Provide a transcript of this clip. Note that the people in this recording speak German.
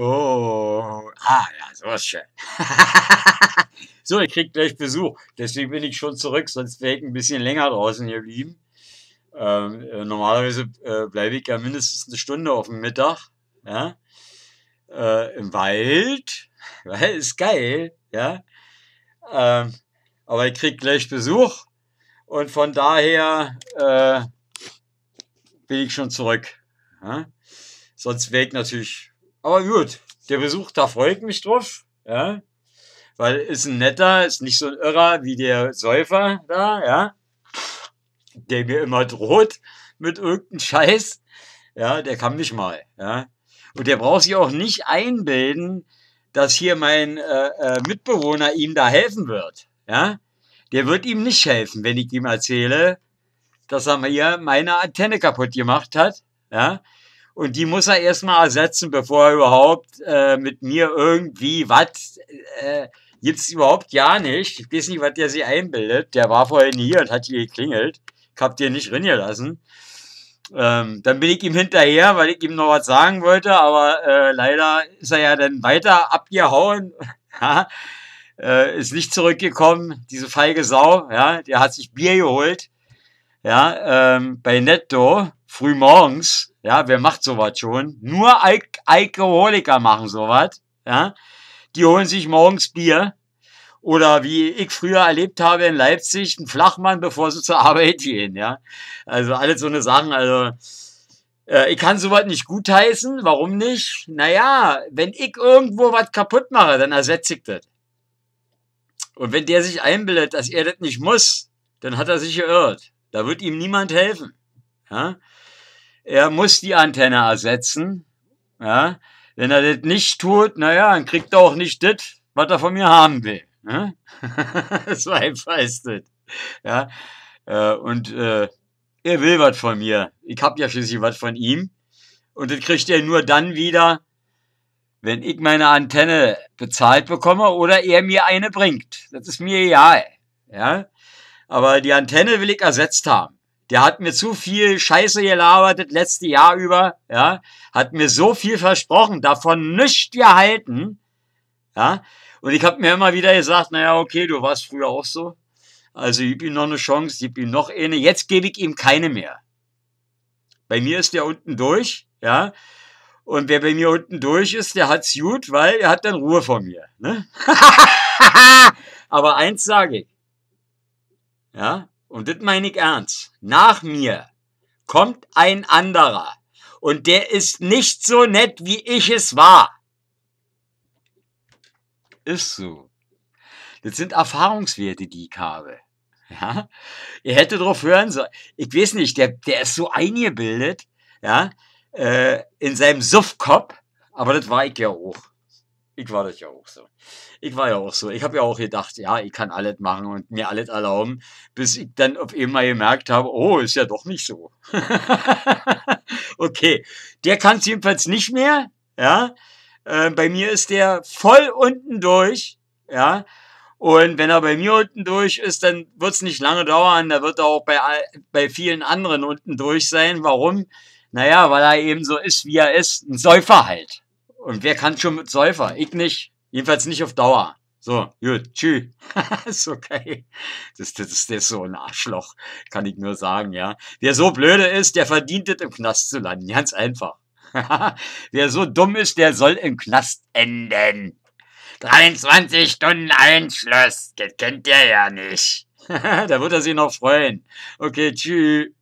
Oh, ah, ja, sowas ist schön. so, ich krieg gleich Besuch. Deswegen bin ich schon zurück, sonst wäre ich ein bisschen länger draußen geblieben. Ähm, äh, normalerweise äh, bleibe ich ja mindestens eine Stunde auf dem Mittag. Ja? Äh, Im Wald. Weil ist geil, ja. Ähm, aber ich krieg gleich Besuch. Und von daher äh, bin ich schon zurück. Ja? Sonst wäre ich natürlich aber gut, der Besuch, da freue ich mich drauf. Ja. Weil ist ein netter, ist nicht so ein Irrer wie der Säufer da, ja. Der mir immer droht mit irgendeinem Scheiß. Ja, der kann mich mal, ja. Und der braucht sich auch nicht einbilden, dass hier mein äh, äh, Mitbewohner ihm da helfen wird. Ja? Der wird ihm nicht helfen, wenn ich ihm erzähle, dass er mir meine Antenne kaputt gemacht hat. Ja? Und die muss er erstmal ersetzen, bevor er überhaupt äh, mit mir irgendwie was äh, gibt's überhaupt ja nicht. Ich weiß nicht, was der sich einbildet. Der war vorhin hier und hat hier geklingelt. Ich hab dir nicht reingelassen. Ähm, dann bin ich ihm hinterher, weil ich ihm noch was sagen wollte, aber äh, leider ist er ja dann weiter abgehauen. ja, äh, ist nicht zurückgekommen, diese feige Sau. Ja, der hat sich Bier geholt. Ja, ähm, bei Netto frühmorgens, ja, wer macht sowas schon? Nur Alk Alkoholiker machen sowas, ja. Die holen sich morgens Bier oder wie ich früher erlebt habe in Leipzig, ein Flachmann, bevor sie zur Arbeit gehen, ja. Also alles so eine Sachen, also äh, ich kann sowas nicht gutheißen, warum nicht? Naja, wenn ich irgendwo was kaputt mache, dann ersetze ich das. Und wenn der sich einbildet, dass er das nicht muss, dann hat er sich geirrt. Da wird ihm niemand helfen. Ja? Er muss die Antenne ersetzen. Ja? Wenn er das nicht tut, naja, dann kriegt er auch nicht das, was er von mir haben will. Ja? Ne? so einfach ist das. Ja? Äh, und äh, er will was von mir. Ich habe ja schließlich was von ihm. Und das kriegt er nur dann wieder, wenn ich meine Antenne bezahlt bekomme oder er mir eine bringt. Das ist mir egal. Ja? Aber die Antenne will ich ersetzt haben. Der hat mir zu viel Scheiße gelabert das letzte Jahr über, ja, hat mir so viel versprochen, davon nichts gehalten, ja. Und ich habe mir immer wieder gesagt, naja, okay, du warst früher auch so. Also gib ihm noch eine Chance, gib ihm noch eine. Jetzt gebe ich ihm keine mehr. Bei mir ist der unten durch, ja. Und wer bei mir unten durch ist, der hat's gut, weil er hat dann Ruhe vor mir. Ne? Aber eins sage ich. Ja, und das meine ich ernst, nach mir kommt ein anderer und der ist nicht so nett, wie ich es war. Ist so. Das sind Erfahrungswerte, die ich habe. Ja? Ihr hättet drauf hören sollen. Ich weiß nicht, der, der ist so eingebildet, ja, äh, in seinem Suffkopf, aber das war ich ja auch. Ich war das ja auch so. Ich war ja auch so. Ich habe ja auch gedacht, ja, ich kann alles machen und mir alles erlauben, bis ich dann auf einmal gemerkt habe, oh, ist ja doch nicht so. okay, der kann es jedenfalls nicht mehr. Ja, äh, bei mir ist der voll unten durch. Ja, und wenn er bei mir unten durch ist, dann wird es nicht lange dauern. Da wird er auch bei, bei vielen anderen unten durch sein. Warum? Naja, weil er eben so ist, wie er ist. Ein Säufer halt. Und wer kann schon mit Säufer? Ich nicht. Jedenfalls nicht auf Dauer. So, gut, tschüss. ist okay. Das, das, das ist so ein Arschloch, kann ich nur sagen, ja. Wer so blöde ist, der verdient es, im Knast zu landen. Ganz einfach. Wer so dumm ist, der soll im Knast enden. 23 Stunden Einschluss. Das kennt der ja nicht. da wird er sich noch freuen. Okay, tschüss.